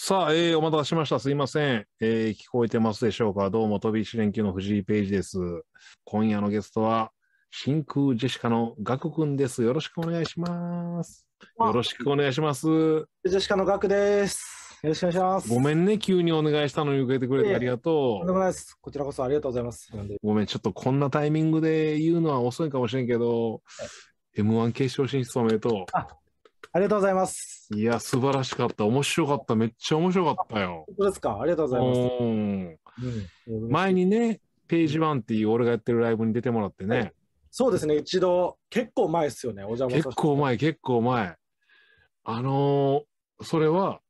さあ、えー、お待たせしました。すいません。えー、聞こえてますでしょうかどうも、飛び石連休の藤井ページです。今夜のゲストは、真空ジェシカのガクくんです。よろしくお願いします。よろしくお願いします。ジェシカのガクです。よろしくお願いします。ごめんね、急にお願いしたのに受けてくれてありがとう。とんでもないです。こちらこそありがとうございます。ごめん、ちょっとこんなタイミングで言うのは遅いかもしれんけど、はい、M1 決勝進出おめでとう。ありがとうございます。いや、素晴らしかった。面白かった。めっちゃ面白かったよ。本当ですかありがとうございます。うん、前にね、ページワンっていう俺がやってるライブに出てもらってね。はい、そうですね、一度、結構前ですよね、お邪魔結構前、結構前。あのー、それは、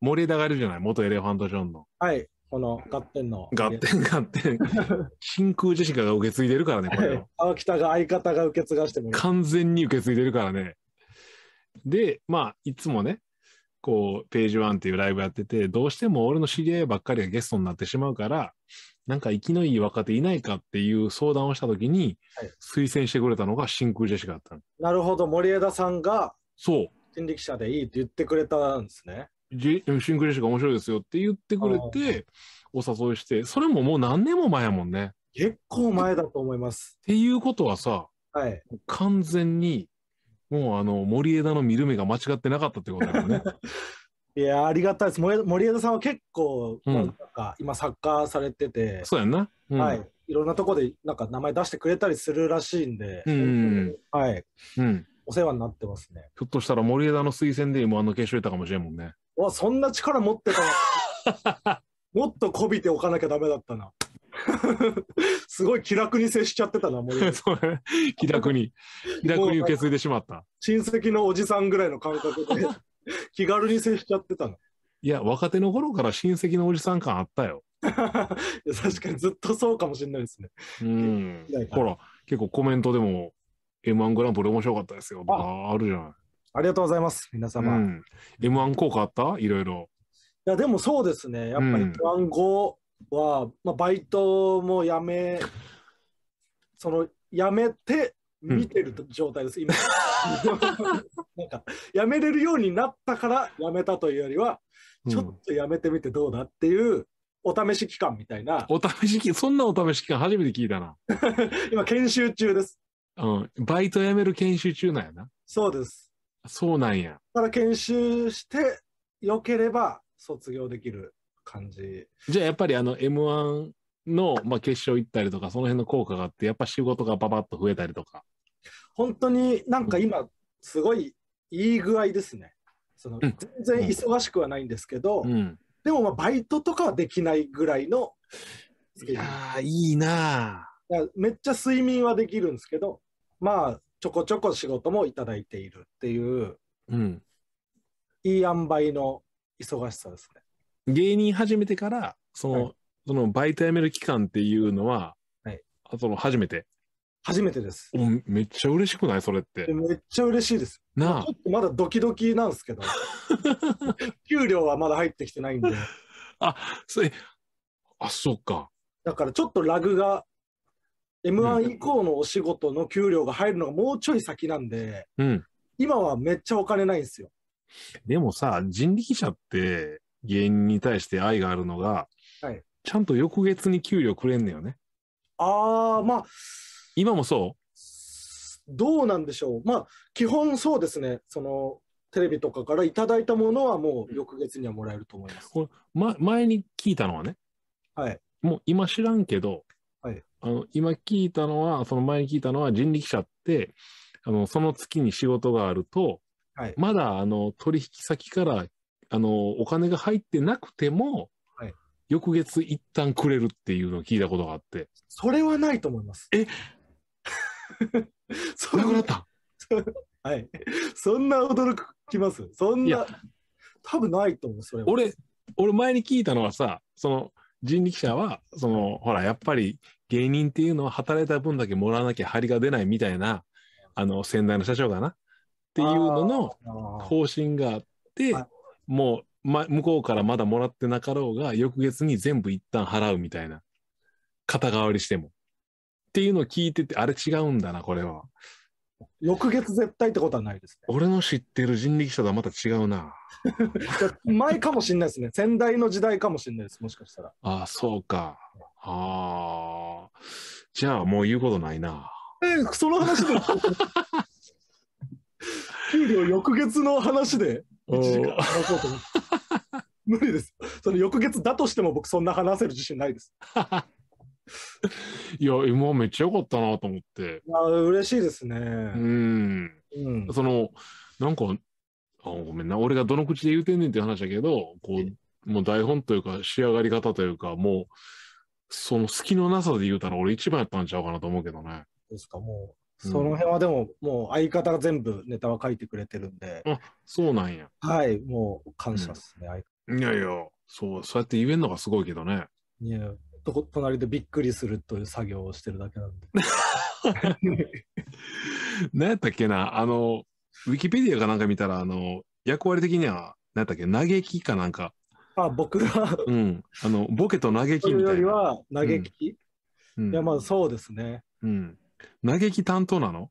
森上がいるじゃない、元エレファントジョンの。はい、このガッテンの。ガッテン、ガッテン。真空ジェシカが受け継いでるからね、これ。青北が相方が受け継がしても完全に受け継いでるからね。で、まあ、いつもね、こう、ページワンっていうライブやってて、どうしても俺の知り合いばっかりがゲストになってしまうから、なんか生きのいい若手いないかっていう相談をした時に、推薦してくれたのが真空ジェシカだったの。なるほど、森枝さんが、そう。人力車でいいって言ってくれたんですね。真空ジェシカ面白いですよって言ってくれて、お誘いして、それももう何年も前やもんね。結構前だと思います。っていうことはさ、はい、完全にもうあの、森枝の見る目が間違ってなかったってことだよね。いや、ありがたいです。森枝さんは結構、なんか今、サッカーされてて、そうやんな。うん、はい。いろんなとこで、なんか名前出してくれたりするらしいんで、うんはい。うん。お世話になってますね。ひょっとしたら森枝の推薦で M1 の決勝行ったかもしれんもんね。わ、そんな力持ってた もっとこびておかなきゃダメだったな。すごい気楽に接しちゃってたな、も う。気楽に、気楽に受け継いでしまった。親戚のおじさんぐらいの感覚で、気軽に接しちゃってたの。いや、若手の頃から親戚のおじさん感あったよ。確かにずっとそうかもしれないですね。うん。ほら、結構コメントでも、M1 グランプリ面白かったですよ。ああるじゃない。ありがとうございます、皆様。うん、M1 効果あったいろいろ。いや、でもそうですね。やっぱり M1 後、は、まあ、バイトも辞め、その辞めて見てる状態です、うん、今。なんか辞めれるようになったから辞めたというよりは、ちょっと辞めてみてどうだっていう。お試し期間みたいな。お試し期間、そんなお試し期間初めて聞いたな。今、研修中です。うん。バイト辞める研修中なんやな。そうです。そうなんや。から研修して、よければ卒業できる感じ。じゃあやっぱりあの M1 の、まあ、決勝行ったりとか、その辺の効果があって、やっぱ仕事がばばっと増えたりとか。本当になんか今、すごいいい具合ですね。その全然忙しくはないんですけど、うんうん、でもまあバイトとかはできないぐらいの。いやいいなめっちゃ睡眠はできるんですけど、まあ、ちょこちょこ仕事もいただいているっていう、うん、いい塩梅の忙しさですね。芸人始めてから、その、はい、そのバイト辞める期間っていうのは、はい。その、初めて。初めてです。おめっちゃ嬉しくないそれって。めっちゃ嬉しいです。なあ。ちょっとまだドキドキなんですけど。給料はまだ入ってきてないんで。あ、それ、あ、そっか。だからちょっとラグが、M1 以降のお仕事の給料が入るのがもうちょい先なんで、うん、今はめっちゃお金ないんですよ。でもさ、人力車って、芸人に対して愛があるのが、はい、ちゃんと翌月に給料くれんのよね。ああ、まあ。今もそうどうなんでしょう。まあ、基本そうですね。その、テレビとかからいただいたものはもう翌月にはもらえると思います。これ、ま、前に聞いたのはね、はい。もう今知らんけど、はい。あの、今聞いたのは、その前に聞いたのは人力車って、あの、その月に仕事があると、はい、まだあの取引先からあの、お金が入ってなくても、い、翌月一旦くれるっていうのを聞いたことがあって。それはないと思います。え そなくなった はい。そんな驚きますそんな、多分ないと思う、それは。俺、俺前に聞いたのはさ、その、人力車は、その、ほら、やっぱり芸人っていうのは働いた分だけもらわなきゃ張りが出ないみたいな、あの、先代の社長かな、っていうのの方針があって、もう、ま、向こうからまだもらってなかろうが、翌月に全部一旦払うみたいな。肩代わりしても。っていうのを聞いてて、あれ違うんだな、これは。翌月絶対ってことはないですね。俺の知ってる人力車とはまた違うな。前かもしれないですね。先代の時代かもしれないです、もしかしたら。ああ、そうか。ああ。じゃあ、もう言うことないな。えー、その話で。給料翌月の話で。時間話そうと思 無理です。その翌月だとしても僕そんな話せる自信ないです。いや、今めっちゃ良かったなと思って。あ嬉しいですね。うん。うん、その、なんか、あごめんな、俺がどの口で言うてんねんって話だけど、こう、もう台本というか仕上がり方というか、もう、その隙のなさで言うたら俺一番やったんちゃうかなと思うけどね。ですか、もその辺はでも、もう相方が全部ネタは書いてくれてるんで。あ、そうなんや。はい、もう感謝っすね、うん、いやいや、そう、そうやって言えるのがすごいけどね。いや、と隣でびっくりするという作業をしてるだけなんで。何やったっけな、あの、ウィキペディアかなんか見たら、あの、役割的には、何やったっけ、嘆きかなんか。あ、僕はうん。あの、ボケと嘆きみたいな。というよりは、嘆き、うん、いや、まあそうですね。うん。嘆き担当なの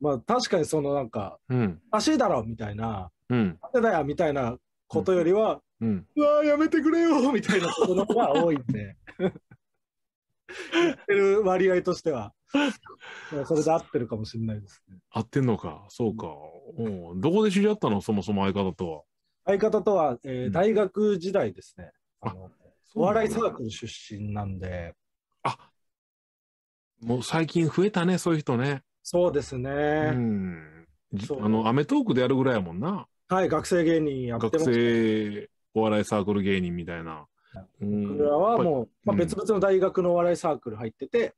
まあ確かにそのなんか、うん、らしいだろみたいな、うん、だよみたいなことよりは、うん、うわやめてくれよ みたいなことの方が多いんで。言ってる割合としては。それで合ってるかもしれないですね。合ってんのか、そうか。うん、どこで知り合ったの、そもそも相方とは。相方とは、えー、うん、大学時代ですね。あのお笑いサークル出身なんで、もう最近増えたね、そういう人ね。そうですね。うん。あの、アメトークでやるぐらいやもんな。はい、学生芸人やってます、学生お笑いサークル芸人みたいな。うん僕らはもう、まあ、別々の大学のお笑いサークル入ってて、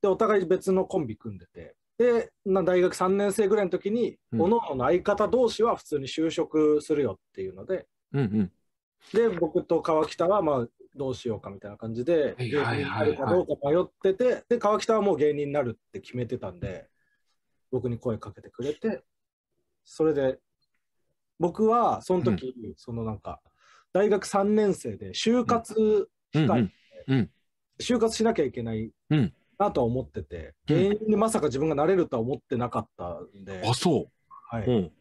で、お互い別のコンビ組んでて、で、な大学3年生ぐらいの時に、うん各々の相方同士は普通に就職するよっていうので、うんうん。で、僕と川北は、まあ、どうしようかみたいな感じで、芸人になるかどうか迷ってて、で、川北はもう芸人になるって決めてたんで、僕に声かけてくれて、それで、僕はその時、うん、そのなんか、大学3年生で就活したい、就活しなきゃいけないなとは思ってて、芸人でまさか自分がなれるとは思ってなかったんで、あ、そう。はい。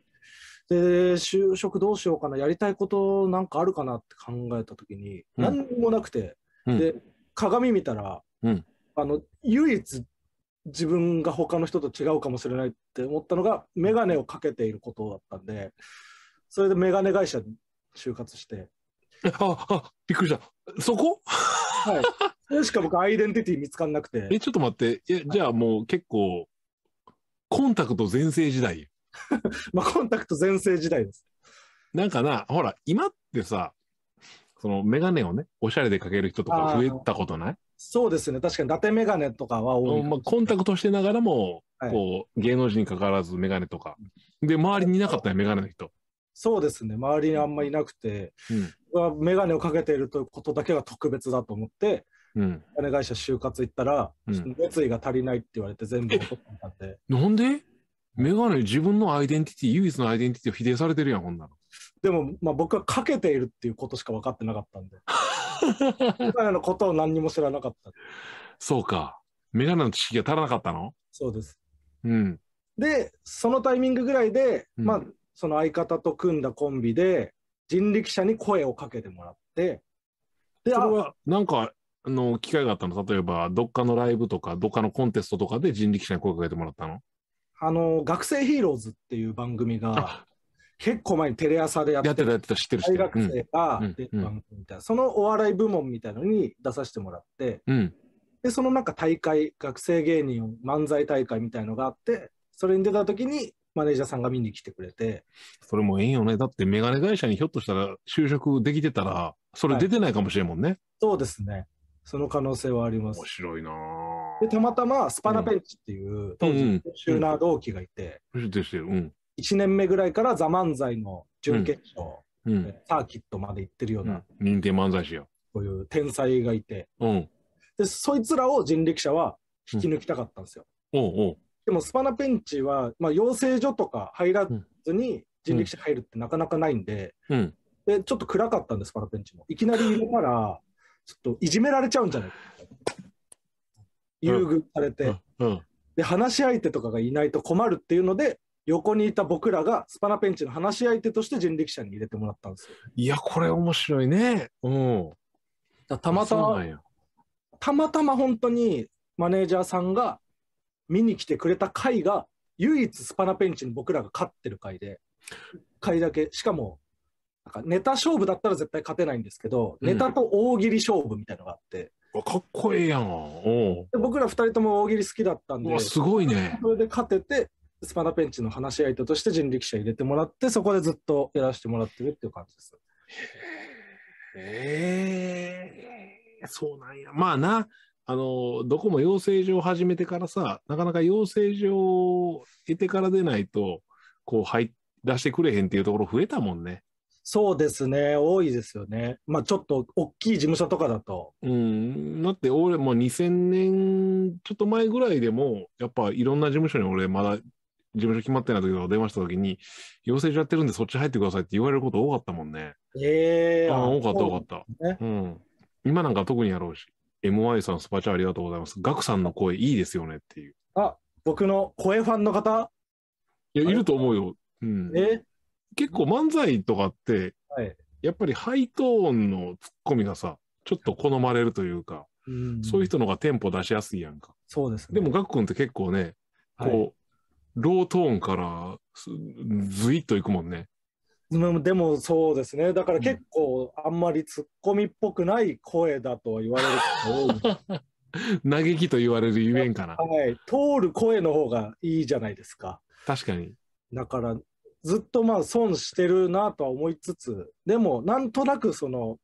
で、就職どうしようかな、やりたいことなんかあるかなって考えたときに、うん、何もなくて、うん、で、鏡見たら、うん、あの、唯一自分が他の人と違うかもしれないって思ったのが、眼鏡をかけていることだったんで、それで眼鏡会社に就活して。あ、あ、びっくりした。そこはい。それしか僕、アイデンティティ見つかんなくて。え、ちょっと待って。え、じゃあもう結構、コンタクト全盛時代。まあ、コンタクト全盛時代です。なんかな、ほら、今ってさ、そのメガネをね、おしゃれでかける人とか増えたことないそうですね、確かに伊達メガネとかは多い、まあ、コンタクトしてながらも、はい、こう芸能人にかかわらずメガネとか。で、周りにいなかったね、メガネの人。そうですね、周りにあんまりいなくて、うん、メガネをかけているということだけが特別だと思って、うん、メガネ会社就活行ったら、うん、熱意が足りないって言われて全部怒ったんで。なんでメガネ自分のアイデンティティ、唯一のアイデンティティを否定されてるやん、こんなの。でも、まあ、僕はかけているっていうことしか分かってなかったんで。メガネのことを何にも知らなかった。そうか。メガネの知識が足らなかったのそうです。うん。で、そのタイミングぐらいで、うん、まあ、その相方と組んだコンビで、人力車に声をかけてもらって、で、それは、なんか、あの、機会があったの例えば、どっかのライブとか、どっかのコンテストとかで人力車に声かけてもらったのあの、学生ヒーローズっていう番組が、結構前にテレ朝でやってた、大学生が出る番組みたいな、そのお笑い部門みたいのに出させてもらって、うん、で、そのなんか大会、学生芸人漫才大会みたいのがあって、それに出た時に、マネージャーさんが見に来てくれて。それもええよね。だって眼鏡会社にひょっとしたら就職できてたら、それ出てないかもしれんもんね。はい、そうですね。その可能性はあります。面白いなでたまたまスパナペンチっていう当時シューナー同期がいて、う1年目ぐらいから「ザ漫才の準決勝、サーキットまで行ってるような、認定漫才師よういう天才がいて、でそいつらを人力車は引き抜きたかったんですよ、でもスパナペンチは、まあ、養成所とか入らずに人力車入るってなかなかないんで,、でちょっと暗かったんですスパナペンチもいきなり入れたらちょっといじめられちゃうんじゃないか優遇されて、で話し相手とかがいないと困るっていうので横にいた僕らがスパナペンチの話し相手として人力車に入れてもらったんですよ。いやこれ面白いね。うん、たまたまたまたま本当にマネージャーさんが見に来てくれた回が唯一スパナペンチに僕らが勝ってる回で回だけしかもなんかネタ勝負だったら絶対勝てないんですけど、ネタと大喜利勝負みたいなのがあって、かっこええやん。おで僕ら二人とも大喜利好きだったんでわ、すごいね。それで勝ててスパナペンチの話し相手として人力車入れてもらってそこでずっとやらせてもらってるっていう感じです。ええそうなんや。まあな、あの、どこも養成所を始めてからさ、なかなか養成所を得てからでないと、こう、入らしてくれへんっていうところ増えたもんね。そうですね、多いですよね。まあちょっと大きい事務所とかだと。うん、だって俺、もう2000年ちょっと前ぐらいでも、やっぱいろんな事務所に俺、まだ事務所決まってない時とか電話した時に、養成所やってるんでそっち入ってくださいって言われること多かったもんね。ええー、あ多かった多かった、うん。今なんか特にやろうし、MY さんスパチャありがとうございます。ガクさんの声いいですよねっていう。あ、僕の声ファンの方いや、いると思うよ。うん、え結構漫才とかって、はい、やっぱりハイトーンのツッコミがさ、ちょっと好まれるというか、うそういう人の方がテンポ出しやすいやんか。そうです、ね、でも、ガク君って結構ね、こう、はい、ロートーンからずいっといくもんね。でもそうですね。だから結構あんまりツッコミっぽくない声だと言われる 嘆きと言われるゆえんかな。はい。通る声の方がいいじゃないですか。確かに。だから、ずっとまあ損してるなとは思いつつ、でもなんとなくその、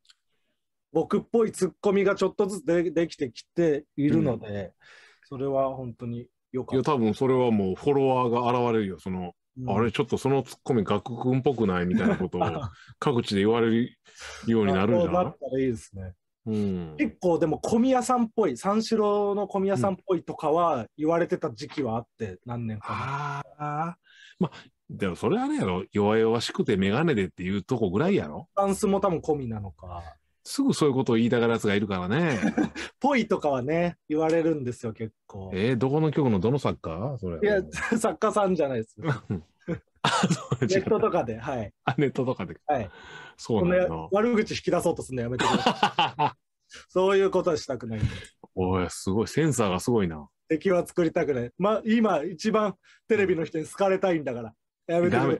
僕っぽいツッコミがちょっとずつでできてきているので、うん、それは本当によかった。いや、多分それはもうフォロワーが現れるよ。その、うん、あれ、ちょっとそのツッコミ、学君っぽくないみたいなことを 各地で言われるようになるんじゃないったらいいですね。うん、結構でも小宮さんっぽい三四郎の小宮さんっぽいとかは言われてた時期はあって、何年かああまあでもそれあれやろ弱々しくて眼鏡でっていうとこぐらいやろダンスも多分込みなのか。すぐそういうことを言いたがるやつがいるからね。ぽいとかはね、言われるんですよ、結構。えー、どこの曲のどの作家それ。いや、作家さんじゃないです。ネットとかで、はい。あ、ネットとかで。はい。そうなんだ。悪口引き出そうとするのやめてください。そういうことはしたくない。おい、すごい。センサーがすごいな。敵は作りたくない。まあ、今、一番テレビの人に好かれたいんだから。やめてダメ。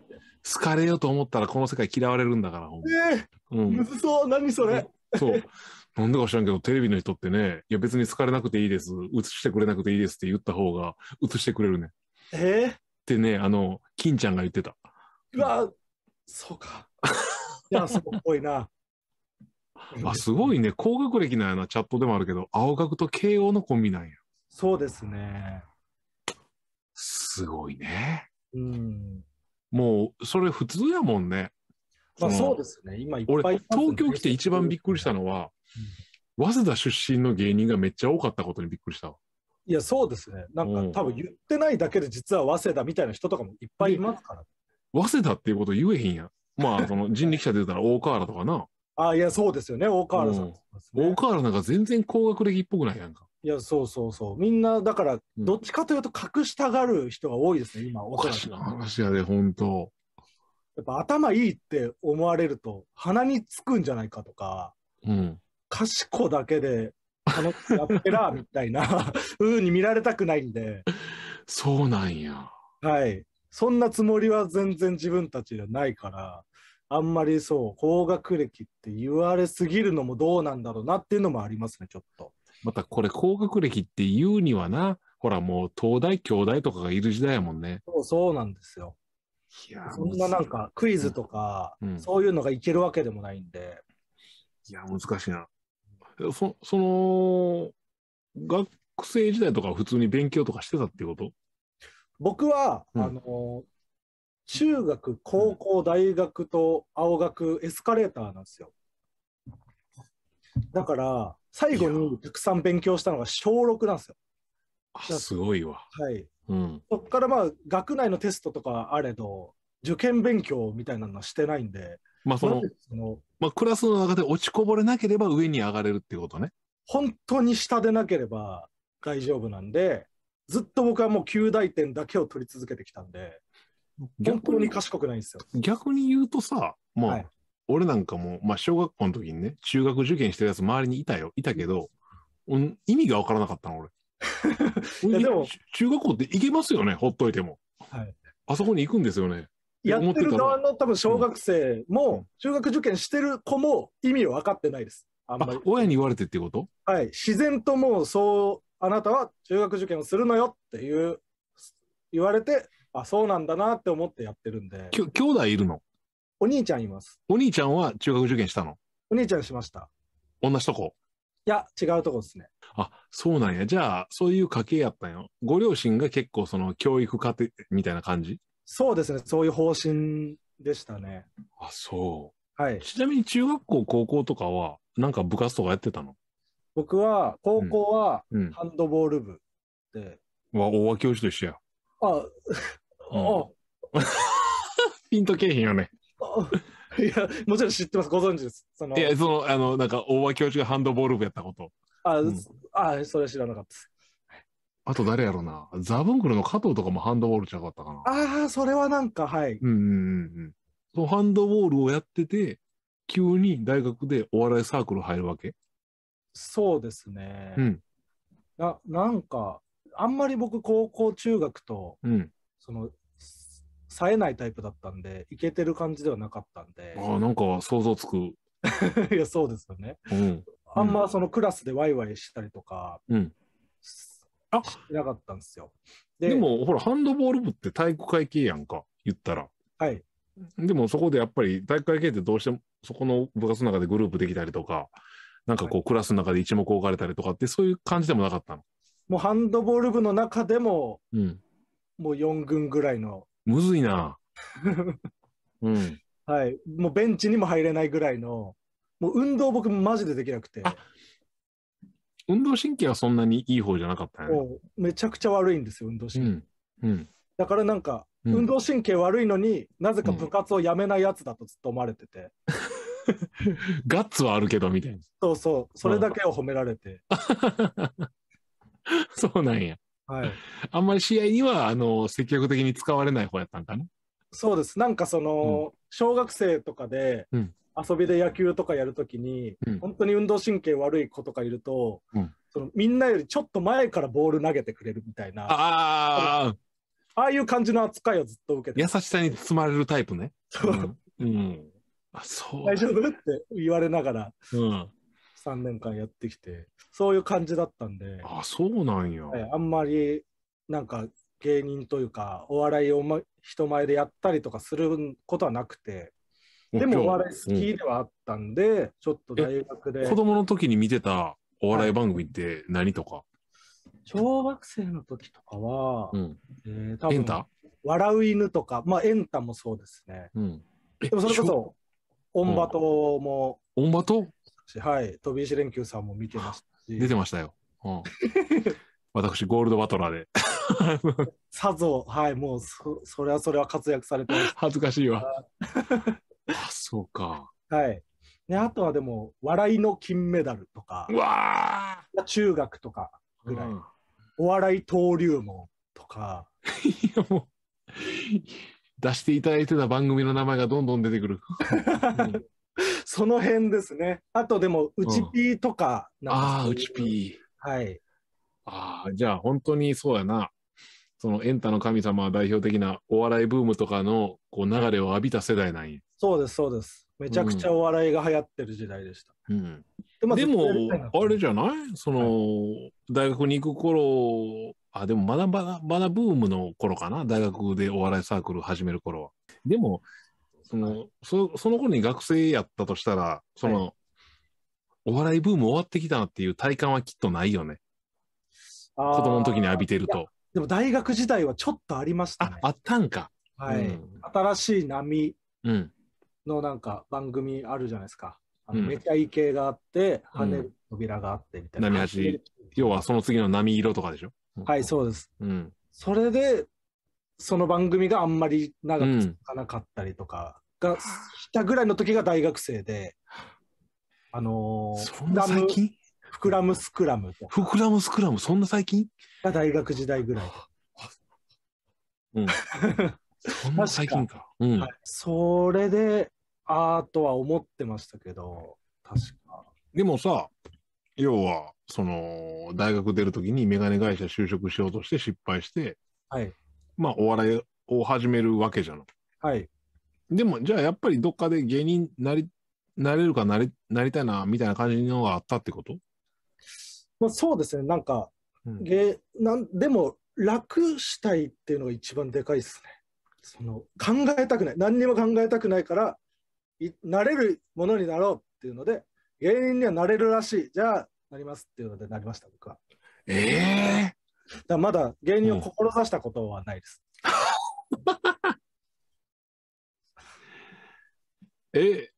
好かれようと思ったらこの世界嫌われるんだから、ほんと。えうんむずそう。何それ。そう。なんでか知らんけど、テレビの人ってね、いや別に好かれなくていいです。映してくれなくていいですって言った方が映してくれるね。っえーてね、あの、金ちゃんが言ってた。うわ、そうか。いや、そうっぽいな。あ、すごいね。高学歴なんやな。チャットでもあるけど、青学と慶応のコンビなんや。そうですね。すごいね。うん。もうそれ普通やもんね。まあそうですね。今いっぱい東京来て一番びっくりしたのは、うん、早稲田出身の芸人がめっちゃ多かったことにびっくりした。いや、そうですね。なんか、うん、多分言ってないだけで実は早稲田みたいな人とかもいっぱいいますから。早稲田っていうこと言えへんやん。まあ、その 人力車で言ったら大河原とかな。あいや、そうですよね。大河原さん、ねうん、大河原なんか全然高学歴っぽくないやんか。いや、そうそうそう。みんな、だから、どっちかというと隠したがる人が多いですね、今、おおかしい話やで、本当やっぱ頭いいって思われると、鼻につくんじゃないかとか、うん。賢だけで、楽しくやってら、みたいな、ふ うに見られたくないんで、そうなんや。はい。そんなつもりは全然自分たちじゃないから、あんまりそう、高学歴って言われすぎるのもどうなんだろうなっていうのもありますね、ちょっと。またこれ高学歴って言うにはな、ほらもう東大、京大とかがいる時代やもんね。そうそうなんですよ。いやそんななんかクイズとか、うんうん、そういうのがいけるわけでもないんで。いや、難しいな。そその、学生時代とか普通に勉強とかしてたってこと僕は、うん、あの、中学、高校、大学と青学、エスカレーターなんですよ。だから、最後にたくさん勉強したのが小6なんですよ。すごいわ。はい。うん、そこからまあ、学内のテストとかあれど、受験勉強みたいなのはしてないんで、まあその、そのまあ、クラスの中で落ちこぼれなければ上に上がれるっていうことね。本当に下でなければ大丈夫なんで、ずっと僕はもう9大点だけを取り続けてきたんで、本当に賢くないんですよ。逆に言うとさ、まあ、はい、俺なんかも、まあ、小学校の時にね、中学受験してるやつ周りにいたよ、いたけど、意味が分からなかったの、俺。いやでも中学校って行けますよね、ほっといても。はい、あそこに行くんですよね。やってる側の多分小学生も、中学受験してる子も意味を分かってないです。あんまり。親に言われてってことはい。自然ともうそう、あなたは中学受験をするのよっていう、言われて、あ、そうなんだなって思ってやってるんで。きょ兄弟いるのお兄ちゃんいます。お兄ちゃんは中学受験したのお兄ちゃんしました。同じとこいや、違うとこですね。あ、そうなんや。じゃあ、そういう家系やったんよ。ご両親が結構その教育家庭みたいな感じそうですね。そういう方針でしたね。あ、そう。はい。ちなみに中学校、高校とかは、なんか部活とかやってたの僕は、高校は、ハンドボール部で。うん、うん、大脇教授と一緒や。あ、あ、ピンとけえへんよね。いや、もちろん知ってます、ご存知です。そのいや、その、あの、なんか、大和教授がハンドボール部やったこと。あ、うん、あ、それ知らなかったです。あと誰やろうな。ザブンクルの加藤とかもハンドボールちゃうかったかな。ああ、それはなんか、はい。うんうんうんうん。そのハンドボールをやってて、急に大学でお笑いサークル入るわけそうですね。うん。な、なんか、あんまり僕、高校、中学と、うん、その、冴えないタイプだったんで、いけてる感じではなかったんで。ああ、なんか想像つく。いや、そうですよね。うん、あんまそのクラスでワイワイしたりとか、うん、あしてなかったんですよ。ででも、ほら、ハンドボール部って体育会系やんか、言ったら。はい。でもそこでやっぱり体育会系ってどうしてもそこの部活の中でグループできたりとか、なんかこうクラスの中で一目置かれたりとかってそういう感じでもなかったのもうハンドボール部の中でも、うん、もう4軍ぐらいのむずいな。うん。はい。もうベンチにも入れないぐらいの、もう運動僕マジでできなくて。運動神経はそんなにいい方じゃなかったね。めちゃくちゃ悪いんですよ、運動神経。うん、うん、だからなんか、うん、運動神経悪いのになぜか部活をやめないやつだとずっと思われてて。うん、ガッツはあるけどみたいな。そうそう、それだけを褒められて。そうなんや。はい、あんまり試合にはあの積極的に使われない方やったんかなそうですなんかその、うん、小学生とかで、遊びで野球とかやるときに、うん、本当に運動神経悪い子とかいると、そのみんなよりちょっと前からボール投げてくれるみたいなああいう感じの扱いをずっと受けて優しさに包まれるタイプねそう、うんあそう大丈夫って言われながら、うん、3年間やってきてそういう感じだったんで。あ、そうなんや。あんまり、なんか、芸人というか、お笑いを、ま、人前でやったりとかすることはなくて、でもお笑い好きではあったんで、うん、ちょっと大学で。子供の時に見てたお笑い番組って何とか、はい、小学生の時とかは、うん、えー、多分エンタ笑う犬とか、まあエンタもそうですね。うん、でもそれこそ、オンバトも。オンバトはい、飛び石連休さんも見てました。出てましたよ。うん、私、ゴールドバトラーで。さぞ、はい、もうそ、それはそれは活躍されて恥ずかしいわ。あ、そうか。はい。ね、あとはでも、笑いの金メダルとか、わ中学とかぐらい、うん、お笑い登竜門とか。いや、もう、出していただいてた番組の名前がどんどん出てくる。その辺ですね。あとでも、うちピーとかうん、ああ、うちピー。はい。ああ、じゃあ本当にそうやな。そのエンタの神様は代表的なお笑いブームとかのこう流れを浴びた世代なんや。そうです、そうです。めちゃくちゃお笑いが流行ってる時代でした。うん、でまでも、あれじゃないその、はい、大学に行く頃、あ、でもまだまだ、まだブームの頃かな大学でお笑いサークル始める頃は。でも、その、はい、そその頃に学生やったとしたら、その、はい、お笑いブーム終わってきたなっていう体感はきっとないよね。子供の時に浴びてると。でも大学時代はちょっとありました、ね、あ、あったんか。はい。うん、新しい波のなんか番組あるじゃないですか。うん、めちゃイケがあって、跳ねる扉があってみたいな。波八。要はその次の波色とかでしょはい、そうです。うん。それで、その番組があんまり長く続かなかったりとか、がしたぐらいの時が大学生で、あのー、な最近。膨らむスクラム。膨らむスクラム、そんな最近が大学時代ぐらい。うん、そんな最近か。うん、はい、それで、ああとは思ってましたけど、確か。でもさ、要は、その、大学出るときにメガネ会社就職しようとして失敗して、はい。まあ、お笑いを始めるわけじゃん。はい。でも、じゃあやっぱりどっかで芸人なり、なれるかなり、なりたいな、みたいな感じのがあったってことまあそうですね、なんか、うん、芸なんでも、楽したいっていうのが一番でかいですね。その考えたくない、何にも考えたくないから、いなれるものになろうっていうので、芸人にはなれるらしい、じゃあなりますっていうのでなりました、僕は。ええー、だまだ芸人を志したことはないです。う んえ、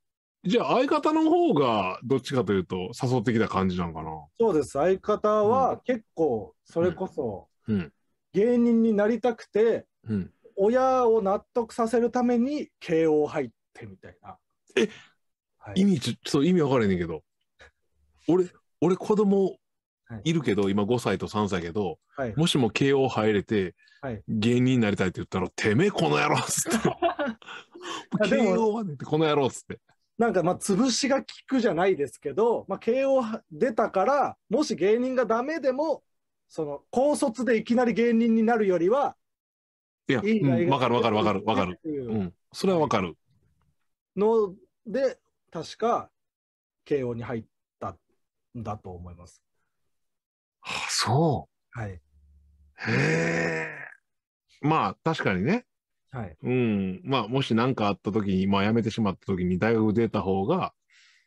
じゃあ相方の方がどっちかというと誘ってきた感じなんかな。そうです。相方は結構それこそうん。芸人になりたくて、うん。親を納得させるために慶応入ってみたいな。えはい、意味ちょ、ちょっと意味わからんねんけど。俺、俺子供いるけど、今5歳と3歳けど、はいもしも慶応入れてはい、芸人になりたいって言ったら、てめえこの野郎っつって。慶応はねって、この野郎っつって。なんかまあ潰しが効くじゃないですけど、まあ、慶応出たから、もし芸人がダメでも、その高卒でいきなり芸人になるよりは、いや、いいわ、うん、分かるわかるわかる分かる、うん。それはわかる。ので、確か慶応に入ったんだと思います。あ、そう。はい。へえ。まあ確かにね。はい、うん。まあ、もし何かあった時に、まあ、辞めてしまった時に、大学出た方が、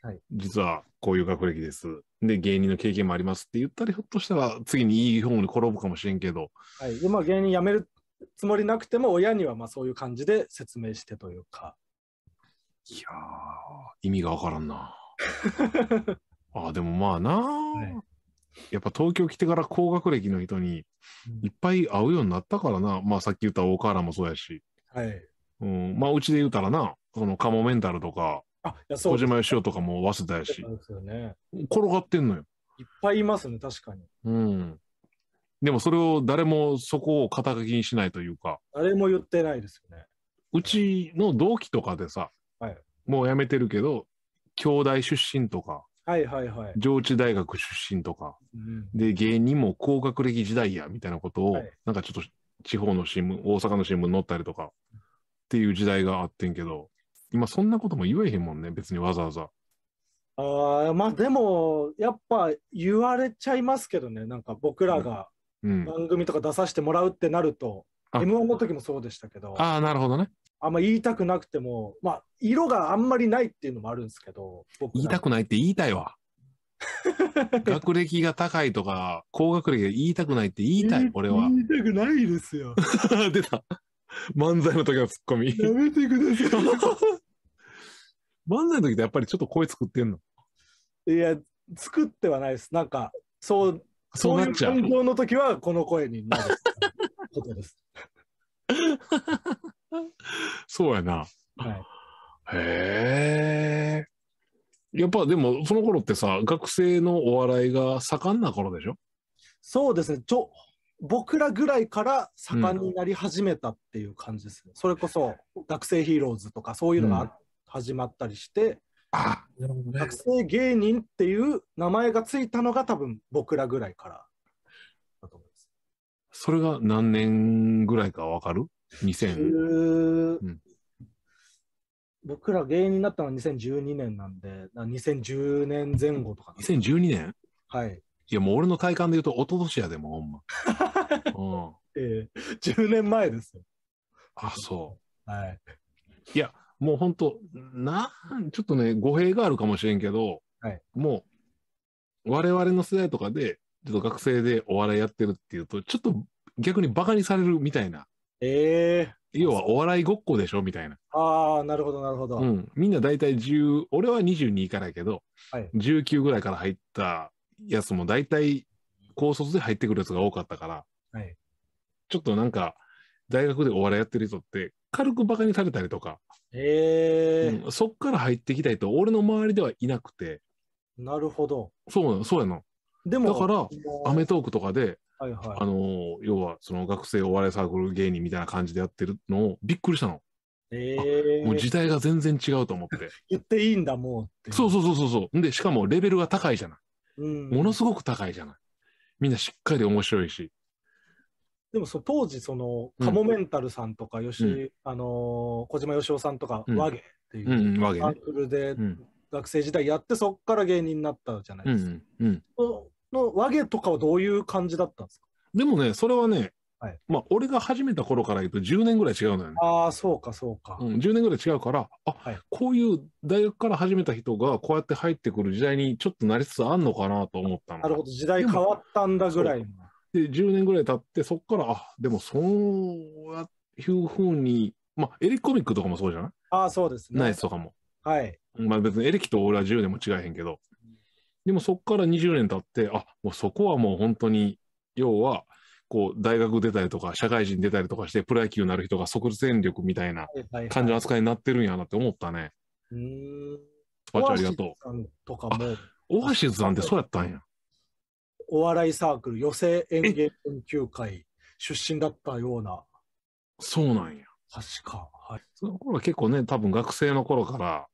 はい、実はこういう学歴です。で、芸人の経験もありますって言ったら、ひょっとしたら次にいい方に転ぶかもしれんけど。はい。で、まあ、芸人辞めるつもりなくても、親にはまあそういう感じで説明してというか。いや意味がわからんな。ああ、でもまあな、はい、やっぱ東京来てから高学歴の人にいっぱい会うようになったからな。まあさっき言った大河原もそうやし。はい。うん、まあ、うちで言うたらな、そのカモメンタルとか、あいやそう小島よしおとかも早稲田やし、ですよ、ね、転がってんのよ。いっぱいいますね、確かに。うん。でもそれを誰もそこを肩書きにしないというか。誰も言ってないですよね。うちの同期とかでさ、はい、もう辞めてるけど、京大出身とか、はいはいはい、上智大学出身とか、うん、で芸人も高学歴時代やみたいなことを、はい、なんかちょっと地方の新聞、大阪の新聞載ったりとかっていう時代があってんけど、今そんなことも言えへんもんね、別にわざわざ。あまあでも、やっぱ言われちゃいますけどね、なんか僕らが番組とか出させてもらうってなると、うん、m 1の時もそうでしたけど、ああ、なるほどね。あんま言いたくなくても、まあ、色があんまりないっていうのもあるんですけど、言いたくないって言いたいわ。学歴が高いとか、高学歴が言いたくないって言いたい、俺は。言いたくないですよ。出た。漫才の時のツッコミ。やめてください。漫才の時ってやっぱりちょっと声作ってんのいや、作ってはないです。なんか、そう、そうなっちゃう。感情の時はこの声になることです。そうやな。はい、へえ。やっぱでも、その頃ってさ、学生のお笑いが盛んな頃でしょそうですね。ちょ、僕らぐらいから盛んになり始めたっていう感じですね。うん、それこそ、学生ヒーローズとかそういうのが始まったりして、うん、学生芸人っていう名前がついたのが多分僕らぐらいからだと思います。それが何年ぐらいかわかる ?2000。僕ら芸人になったのは2012年なんで、2010年前後とか。2012年はい。いや、もう俺の体感で言うと、一昨年やでも、ほんま。うん。ええ10年前ですよ。あ、そう。はい。いや、もうほんと、なん、ちょっとね、語弊があるかもしれんけど、はいもう、我々の世代とかで、ちょっと学生でお笑いやってるっていうと、ちょっと逆にバカにされるみたいなええ要はお笑いごっこでしょみたいな。ああ、なるほど、なるほど。うん。みんな大体10、俺は22か下だけど、はい、19ぐらいから入ったやつも大体高卒で入ってくるやつが多かったから、はい、ちょっとなんか、大学でお笑いやってる人って、軽くバカにされたりとか、えうん、そっから入ってきたいと、俺の周りではいなくて。なるほど。そうなの、そうやの。でも、だから、アメトークとかで、はいはい、あの要はその学生お笑いサークル芸人みたいな感じでやってるのをびっくりしたの。えー、もう時代が全然違うと思って。言っていいんだもうそうそうそうそうそう。で、しかもレベルが高いじゃない、うん。ものすごく高いじゃない。みんなしっかり面白いし。でもそ当時その、カモメンタルさんとか、吉、うん、あのー、小島よしおさんとか、うん、和芸っていう、んサークルで学生時代やって、そっから芸人になったじゃないですか。うんうんの和芸とかはどういう感じだったんですかでもね、それはね、はい、まあ、俺が始めた頃から言うと10年ぐらい違うのよね。ああ、そうか、そうか、うん。10年ぐらい違うから、あ、はい、こういう大学から始めた人がこうやって入ってくる時代にちょっとなりつつあんのかなと思ったなるほど、時代変わったんだぐらいで。で、10年ぐらい経って、そこから、あ、でもそういうふうに、まあ、エレコミックとかもそうじゃないああ、そうですね。ナイスとかも。はい。まあ別にエレキと俺は10年も違えへんけど。でもそこから20年経って、あもうそこはもう本当に、要は、こう大学出たりとか社会人出たりとかしてプロ野球になる人が即戦力みたいな感じの扱いになってるんやなって思ったね。はいはいはい、うんスパチャありがとう。とかも。オアシズさんってそうやったんや。お笑いサークル、寄席演芸研究会出身だったような。そうなんや。確か。はい、その頃は結構ね、多分学生の頃から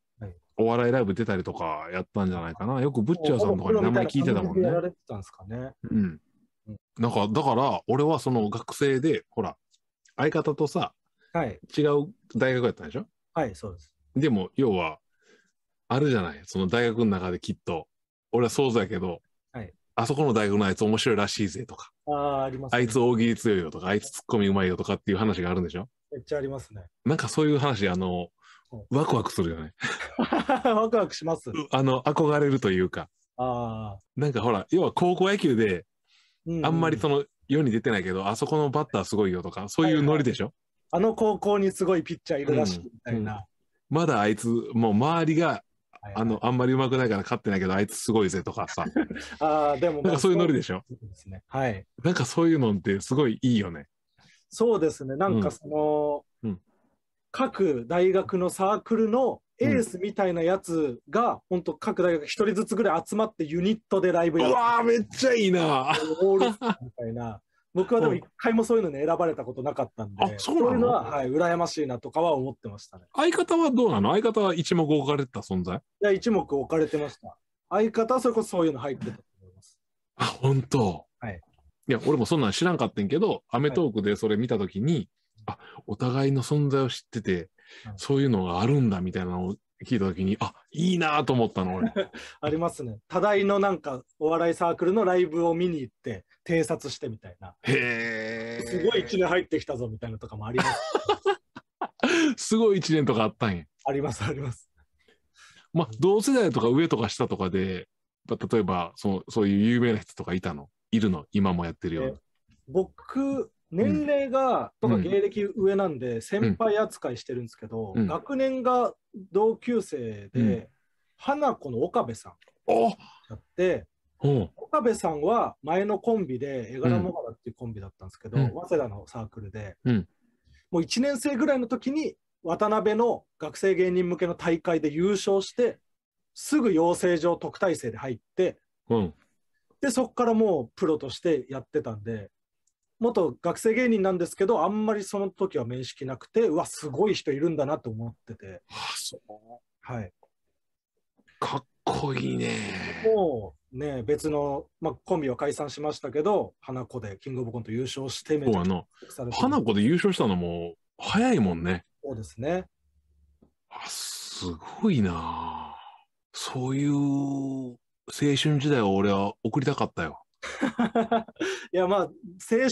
お笑いライブ出たりとかやったんじゃないかな。よくブッチャーさんとかに名前聞いてたもんね。うん。なんか、だから、俺はその学生で、ほら、相方とさ、はい、違う大学やったんでしょはい、そうです。でも、要は、あるじゃない。その大学の中できっと、俺はそうだけど、はい、あそこの大学のあいつ面白いらしいぜとか、ああります、ね、あいつ大喜利強いよとか、あいつツッコミうまいよとかっていう話があるんでしょめっちゃありますね。なんかそういう話、あの、ワクワクするよね。ワクワクします。あの、憧れるというか。ああ。なんかほら、要は高校野球で、うんうん、あんまりその世に出てないけど、あそこのバッターすごいよとか、そういうノリでしょ、はいはい、あの高校にすごいピッチャーいるらしいみたいな。うんうん、まだあいつ、もう周りが、あの、あんまりうまくないから勝ってないけど、あいつすごいぜとかさ。ああ、でも、なんかそういうノリでしょそうですね。はい。なんかそういうのってすごいいいよね。そうですね。なんかその、各大学のサークルのエースみたいなやつが、本当各大学一人ずつぐらい集まってユニットでライブやる。うわー、めっちゃいいなオールスターみたいな。僕はでも一回もそういうのに選ばれたことなかったんで、うん、そういうのは、はい、羨ましいなとかは思ってましたね。相方はどうなの相方は一目置かれてた存在いや、一目置かれてました。相方はそれこそそういうの入ってたと思います。あ、本当はい。いや、俺もそんなん知らんかったんけど、アメトークでそれ見たときに、あ、お互いの存在を知ってて、そういうのがあるんだみたいなのを聞いたときに、あ、いいなと思ったの、俺。ありますね。多大のなんか、お笑いサークルのライブを見に行って、偵察してみたいな。へすごい一年入ってきたぞみたいなとかもあります。すごい一年とかあったんや。あります、あります。まあ、同世代とか上とか下とかで、例えばその、そういう有名な人とかいたのいるの今もやってるような。僕年齢が、とか芸歴上なんで、先輩扱いしてるんですけど、うん学年が同級生で、うん花子の岡部さんおやって、うん岡部さんは前のコンビで、絵柄もがらっていうコンビだったんですけど、うん早稲田のサークルで、うんもう1年生ぐらいの時に、渡辺の学生芸人向けの大会で優勝して、すぐ養成所特待生で入って、うんで、そこからもうプロとしてやってたんで、元学生芸人なんですけど、あんまりその時は面識なくて、うわ、すごい人いるんだなと思ってて。ああそうはい。かっこいいね。もうね、別の、まあ、コンビは解散しましたけど、花子でキングオブコント優勝してめちゃくちゃ花子で優勝したのも早いもんね。そうですね。あ、すごいなそういう青春時代を俺は送りたかったよ。いやまあ青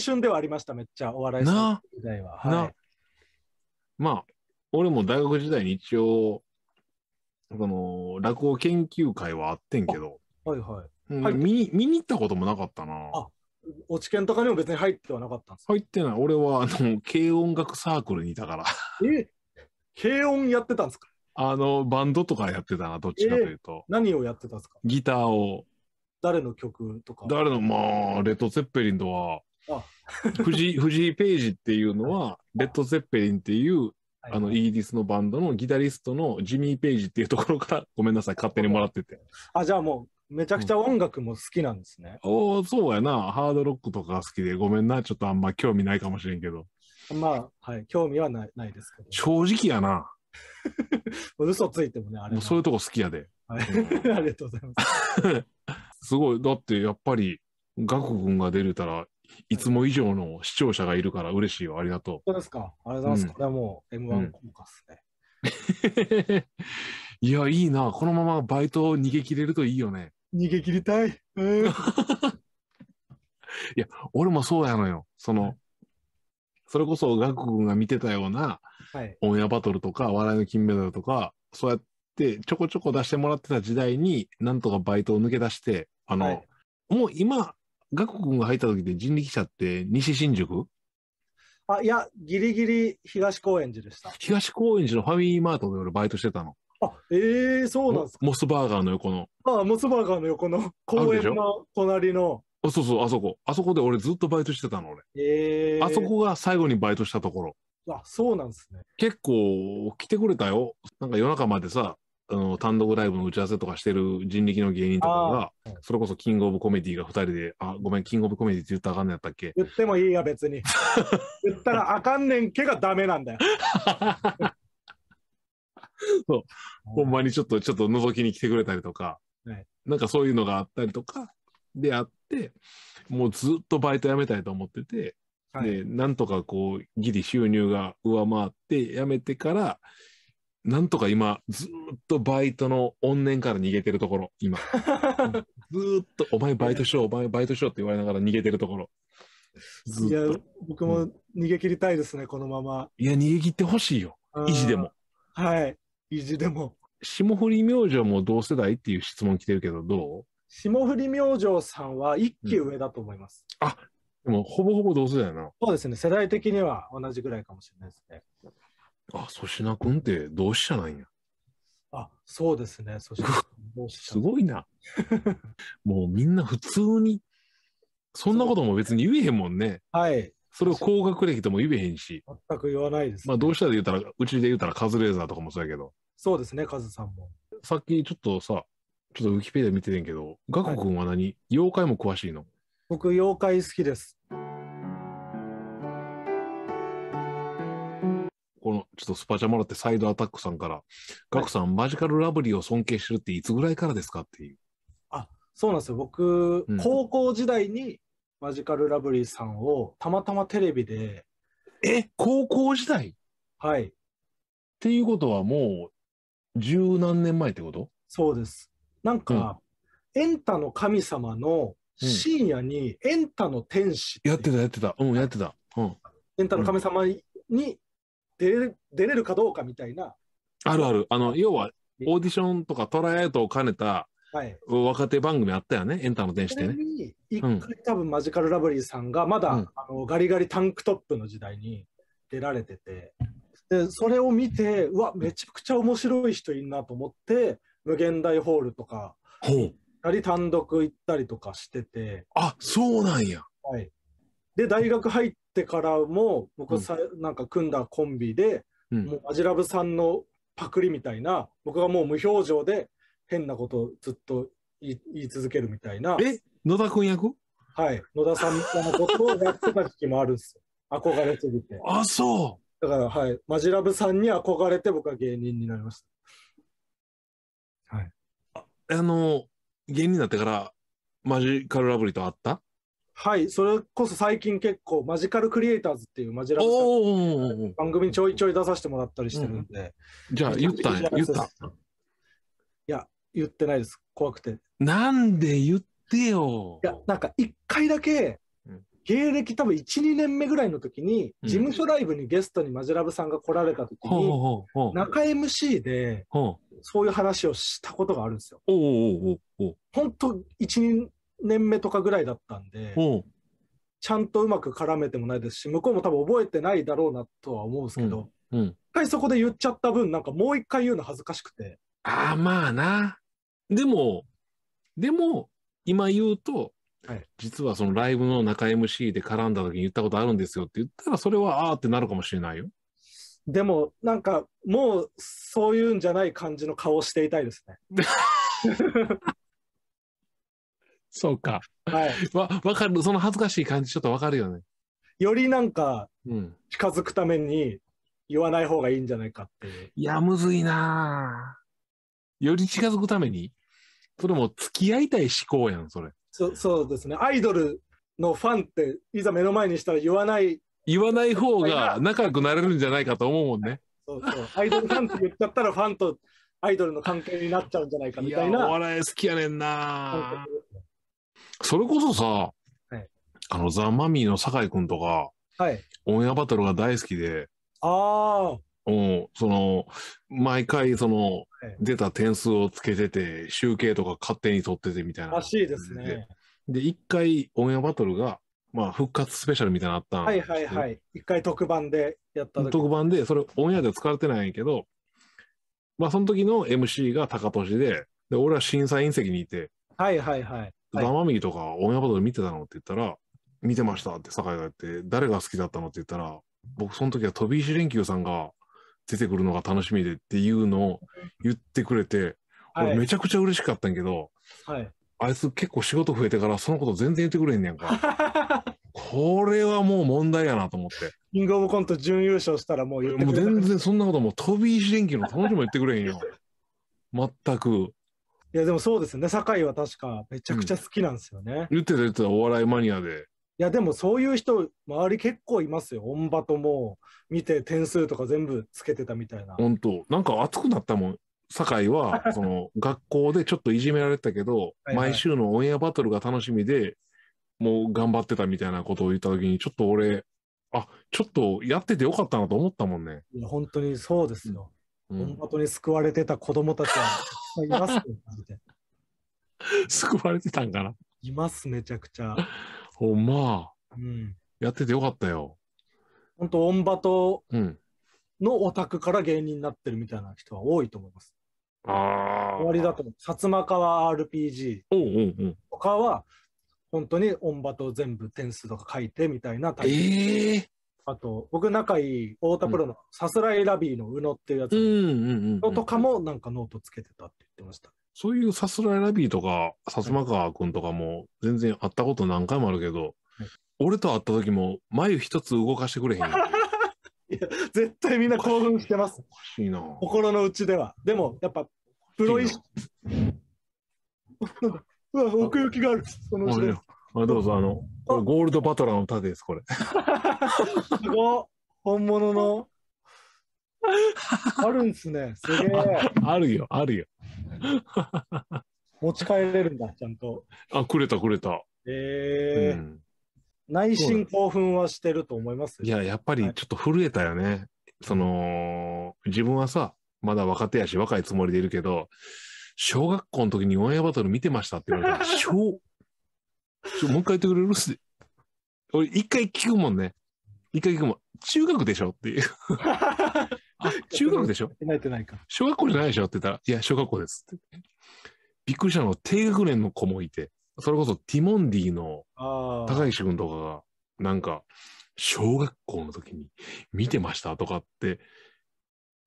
春ではありましためっちゃお笑い時代は、はい、まあ俺も大学時代に一応その落語研究会はあってんけどはいはい、見に行ったこともなかったなあ落ち研とかにも別に入ってはなかったんです入ってない俺はあの軽音楽サークルにいたからえ軽音やってたんですかあのバンドとかやってたなどっちかというと、何をやってたんですかギターを誰の曲とか誰の、まあ、レッド・ゼッペリンとは、藤井、藤井ページっていうのは、レッド・ゼッペリンっていう、あの、イギリスのバンドのギタリストのジミー・ページっていうところから、ごめんなさい、勝手にもらってて。あ、じゃあもう、めちゃくちゃ音楽も好きなんですね。うん、おおそうやな。ハードロックとか好きで、ごめんな、ちょっとあんま興味ないかもしれんけど。まあ、はい、興味はないないですけど。正直やな。嘘ついてもね、あれ。そういうとこ好きやで。はい、ありがとうございます。すごい。だってやっぱり、ガク君が出れたら、いつも以上の視聴者がいるから嬉しいよ。ありがとう。そうですか。ありがとうございます。これはもう M1 効果っすね。いや、いいな。このままバイトを逃げ切れるといいよね。逃げ切りたい。いや、俺もそうやのよ。その、それこそガク君が見てたような、はい、オンエアバトルとか、笑いの金メダルとか、そうやってちょこちょこ出してもらってた時代に、なんとかバイトを抜け出して、あの、はい、もう今、ガク君が入った時で人力車って西新宿あ、いや、ギリギリ東高円寺でした。東高円寺のファミリーマートで俺バイトしてたの。あ、ええー、そうなんですかモスバーガーの横の。ああ、モスバーガーの横の公園の隣の。あそうそう、あそこ。あそこで俺ずっとバイトしてたの、俺。ええー、あそこが最後にバイトしたところ。あ、そうなんですね。結構来てくれたよ。なんか夜中までさ、あの単独ライブの打ち合わせとかしてる人力の芸人とかが、それこそキングオブコメディが2人で、あ、ごめん、キングオブコメディって言ったらあかんねやったっけ言ってもいいや、別に。言ったらあかんねんけがダメなんだよ。そう。ほんまにちょっと、ちょっと覗きに来てくれたりとか、はい、なんかそういうのがあったりとか、であって、もうずっとバイト辞めたいと思ってて、はい、で、なんとかこう、ギリ収入が上回って、辞めてから、なんとか今、ずっとバイトの怨念から逃げてるところ、今。ずっと、お前バイトしう、お前バイトしうって言われながら逃げてるところ。いや、僕も逃げ切りたいですね、うん、このまま。いや、逃げ切ってほしいよ。意地でも。はい。意地でも。霜降り明星も同世代っていう質問来てるけど、どう霜降り明星さんは一期上だと思います。うん、あでも、ほぼほぼ同世代な。そうですね、世代的には同じぐらいかもしれないですね。あ、粗品君って同志社なんや。あ、そうですね、粗品社。すごいな。もうみんな普通に、そんなことも別に言えへんもんね。はい。それを高学歴とも言えへんし。全く言わないです、ね、まあ、同志社で言うたら、うちで言うたらカズレーザーとかもそうやけど。そうですね、カズさんも。さっきちょっとさ、ちょっとウィキペディア見ててんけど、ガコんは何、はい、妖怪も詳しいの僕、妖怪好きです。この、ちょっとスパチャもらってサイドアタックさんから、ガクさん、マジカルラブリーを尊敬してるっていつぐらいからですかっていう。あ、そうなんですよ。僕、うん高校時代にマジカルラブリーさんをたまたまテレビで、え、高校時代はい、っていうことはもう、十何年前ってことそうです。なんか、エンタの神様の深夜にエンタの天使っやってた、やってた。うん、やってた。うん。エンタの神様に出れ出れるかどうかみたいな。あるある。あの、要は、オーディションとかトライアウトを兼ねた、はい、若手番組あったよね、エンターの電子でね。一回、多分マジカルラブリーさんが、まだ、うん、あのガリガリタンクトップの時代に出られてて、でそれを見て、うわ、めちゃくちゃ面白い人いるなと思って、無限大ホールとか、ほう。単独行ったりとかしてて。あ、そうなんや。はい。で、大学入ってからも、僕さ、なんか組んだコンビで、もうマジラブさんのパクリみたいな、僕がもう無表情で変なことをずっと言い続けるみたいな。え野田君役はい。野田さんのことをやってた時期もあるんですよ。憧れすぎて。あ、そう。だから、はい。マジラブさんに憧れて僕は芸人になりました。はい。ああの、芸人になってから、マジカルラブリーと会ったはい、それこそ最近結構マジカルクリエイターズっていうマジラブ番組ちょいちょい出させてもらったりしてるんで。じゃあ言ったん言った。いや、言ってないです。怖くて。なんで言ってよ。いや、なんか一回だけ、芸歴多分1、2年目ぐらいの時に、事務所ライブにゲストにマジラブさんが来られた時に、中 MC で、そういう話をしたことがあるんですよ。おおおお本当年目とかぐらいだったんで、ちゃんとうまく絡めてもないですし、向こうも多分覚えてないだろうなとは思うんですけど、一、うん、回そこで言っちゃった分、なんかもう一回言うの恥ずかしくて。ああ、まあな。でも、でも、今言うと、はい、実はそのライブの中 MC で絡んだ時に言ったことあるんですよって言ったら、それはああってなるかもしれないよ。でも、なんか、もう、そういうんじゃない感じの顔をしていたいですね。そうか。はい。わ、わかる。その恥ずかしい感じ、ちょっとわかるよね。よりなんか、近づくために言わない方がいいんじゃないかっていう。いや、むずいなより近づくためにそれも付き合いたい思考やん、それ。そそうですね。アイドルのファンって、いざ目の前にしたら言わない。言わない方が仲良くなれるんじゃないかと思うもんね。そうそう。アイドルファンって言っちゃったら、ファンとアイドルの関係になっちゃうんじゃないかみたいな。いお笑い好きやねんなそれこそさ、はい、あの、ザ・マミーの酒井君とか、はい、オンエアバトルが大好きで、ああ。うん、その、毎回、その、出た点数をつけてて、集計とか勝手に取っててみたいな。らしいですね。で、一回、オンエアバトルが、まあ、復活スペシャルみたいなのあったんはいはいはい。一回特番でやった特番で、それオンエアでは使われてないんやけど、まあ、その時の MC が高俊で、で、俺は審査員席にいて、はいはいはい。ダマミーとかオンエアバトル見てたのって言ったら、見てましたって酒井が言って、誰が好きだったのって言ったら、僕その時は飛び石連休さんが出てくるのが楽しみでっていうのを言ってくれて、俺めちゃくちゃ嬉しかったんけど、はい、あいつ結構仕事増えてからそのこと全然言ってくれへんねんか。これはもう問題やなと思って。キングオブコント準優勝したらもう言ってくれもう全然そんなことも飛び石連休のしみも言ってくれへんよ。全く。いやでもそうですね酒井は確かめちゃくちゃ好きなんですよね、言ってた言ってたお笑いマニアでいやでもそういう人周り結構いますよ音羽とも見て点数とか全部つけてたみたいな本当なんか熱くなったもん酒井はそ の学校でちょっといじめられてたけど、はいはい、毎週のオンエアバトルが楽しみでもう頑張ってたみたいなことを言った時にちょっと俺あちょっとやっててよかったなと思ったもんねいや本当にそうですよ、オ場とに救われてた子供たちはいますね、みたいな。救われてたんかないます、めちゃくちゃ。ほんま。うん。やっててよかったよ。本当と、ンバトのオタクから芸人になってるみたいな人は多いと思います。ああ。終わりだと思う。薩摩川 RPG とかは、本当に音場と全部点数とか書いてみたいなタイプええあと、僕仲いい太田プロのさすらいラビーの宇野っていうやつのとかもなんかノートつけてたって言ってました、そういうさすらいラビーとか、薩摩川君とかも全然会ったこと何回もあるけど、はい、俺と会った時も眉一つ動かしてくれへんやん。いや、絶対みんな興奮してます。おかしいな。心の内では。でも、やっぱ、プロ意識。うわ、奥行きがある。その人。あどうぞ、あの、これゴールドバトラーの盾です、これ。すご本物の。あるんすね。すげえ。あるよ、あるよ。持ち帰れるんだ、ちゃんと。あ、くれた、くれた。ええーうん、内心興奮はしてると思いますいや、やっぱりちょっと震えたよね。はい、その、自分はさ、まだ若手やし、若いつもりでいるけど、小学校の時にオンエアバトル見てましたって言われら、小、ちょ、もう一回言ってくれるって。俺、一回聞くもんね。一回聞くもん。中学でしょっていう。あ、中学でしょってないか。小学校じゃないでしょって言ったら、いや、小学校ですって。びっくりしたのは、低学年の子もいて、それこそティモンディの高岸君とかが、なんか、小学校の時に見てましたとかって、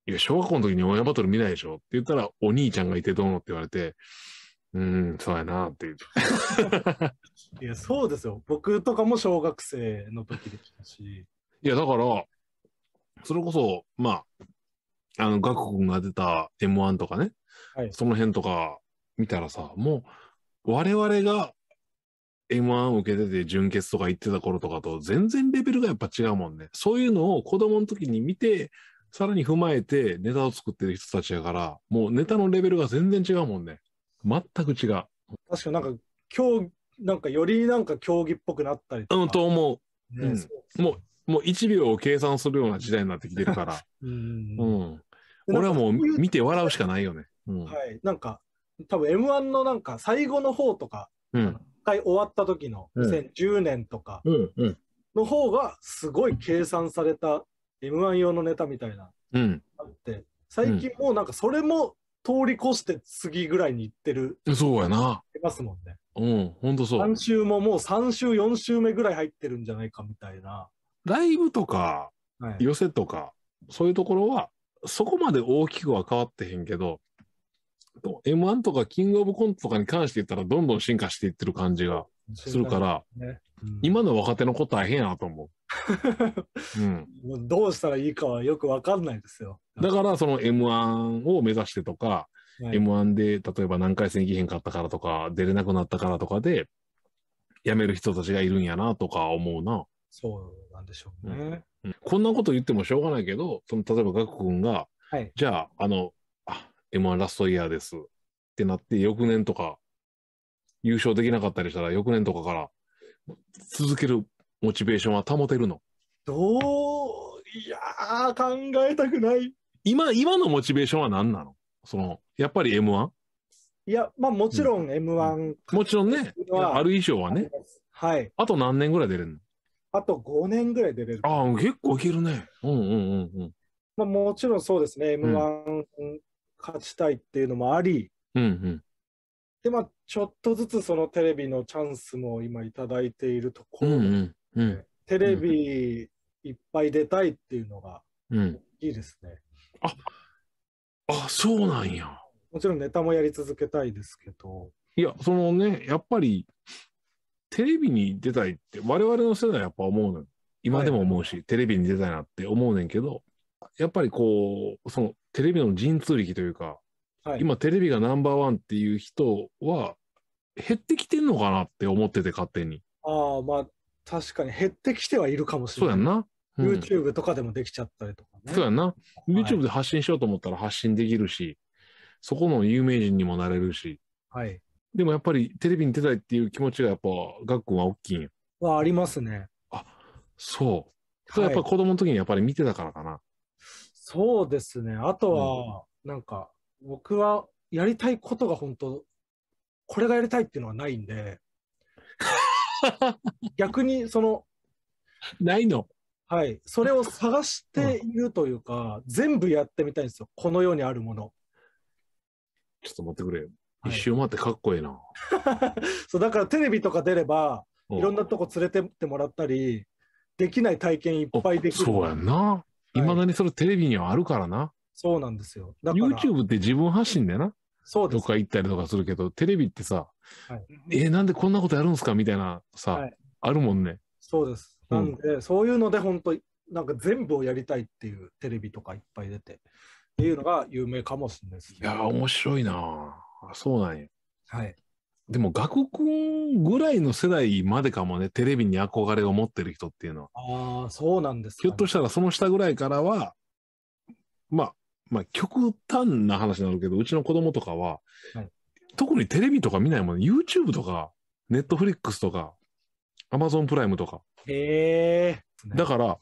いや、小学校の時に親バトル見ないでしょって言ったら、お兄ちゃんがいてどうのって言われて、うん、そうやなっていう。いや、そうですよ。僕とかも小学生の時でしたし。いや、だから、それこそ、まあ、あの、ガク君が出た M1 とかね、はい、その辺とか見たらさ、もう、我々が M1 受けてて準決とか行ってた頃とかと全然レベルがやっぱ違うもんね。そういうのを子供の時に見て、さらに踏まえてネタを作ってる人たちやから、もうネタのレベルが全然違うもんね。全く違う。確かなんか、競技、なんかよりなんか競技っぽくなったりとか。うん、と思う。うん、もう、もう1秒を計算するような時代になってきてるから。うん。うん、俺はもう見て笑うしかないよね。はい。なんか、多分 M1 のなんか最後の方とか、うん、1回終わった時の2010年とかの方がすごい計算された M1 用のネタみたいな。うん。あって、最近もうなんかそれも通り越して次ぐらいに行ってる。そうやな。いますもんね。うん、ほんとそう。3週ももう3週、4週目ぐらい入ってるんじゃないかみたいな。ライブとか、寄せとか、そういうところは、そこまで大きくは変わってへんけど、M1 とかキングオブコントとかに関して言ったらどんどん進化していってる感じがするから、ねうん、今の若手の子大変やと思う。うん、どうしたらいいかはよく分かんないですよ。だからその M1 を目指してとか、はい、M1 で例えば何回戦行けへんかったからとか、出れなくなったからとかで、辞める人たちがいるんやなとか思うな。そうなんでしょうね、うん、こんなこと言ってもしょうがないけど、その例えばガク君が、はい、じゃあ、あの、M1 ラストイヤーですってなって、翌年とか、優勝できなかったりしたら、翌年とかから続けるモチベーションは保てるのどういや考えたくない今今のモチベーションは何なのそのやっぱり M1? いやまあもちろん M1、うん、もちろんねある以上はねはいあと何年ぐらい出れるのあと5年ぐらい出れるああ結構いけるねうんうんうんうんまあもちろんそうですね M1、うん、勝ちたいっていうのもありうんうんでまあちょっとずつそのテレビのチャンスも今いただいているところ、うんうんうん、テレビいっぱい出たいっていうのが、いいですね。うん、ああそうなんや。もちろんネタもやり続けたいですけど。いや、そのね、やっぱり、テレビに出たいって、我々の世代はやっぱ思うの今でも思うし、はい、テレビに出たいなって思うねんけど、やっぱりこう、そのテレビの陣通力というか、はい、今テレビがナンバーワンっていう人は減ってきてんのかなって思ってて勝手に。ああ、まあ確かに減ってきてはいるかもしれない。そうやな。うん、YouTube とかでもできちゃったりとかね。そうやな。YouTube で発信しようと思ったら発信できるし、はい、そこの有名人にもなれるし。はい。でもやっぱりテレビに出たいっていう気持ちがやっぱ、学校は大きいんや。はありますね。あ、そう。それやっぱ子供の時にやっぱり見てたからかな。はい、そうですね。あとは、なんか、僕はやりたいことが本当、これがやりたいっていうのはないんで。逆にその、ないのはい。それを探しているというか、全部やってみたいんですよ。この世にあるもの。ちょっと待ってくれよ。一周回ってかっこええな。そう、だからテレビとか出れば、いろんなとこ連れてってもらったり、できない体験いっぱいできる。そうやんな。いまだにそれテレビにはあるからな。そうなんですよ。だから YouTube って自分発信だよな。そうどっか行ったりとかするけど、テレビってさ、はい、えー、なんでこんなことやるんですかみたいなさ、はい、あるもんね。そうです。なんで、うん、そういうので、本当なんか全部をやりたいっていうテレビとかいっぱい出て、っていうのが有名かもしれないです、ね、いや面白いなあそうなんや。はい。でも、学校ぐらいの世代までかもね、テレビに憧れを持ってる人っていうのは。ああ、そうなんです、ね、ひょっとしたらその下ぐらいからは、まあ、まあ、極端な話になるけど、うちの子供とかは、はい、特にテレビとか見ないもん、ね、YouTube とか、Netflix とか、Amazon プライムとか。へえ。だから、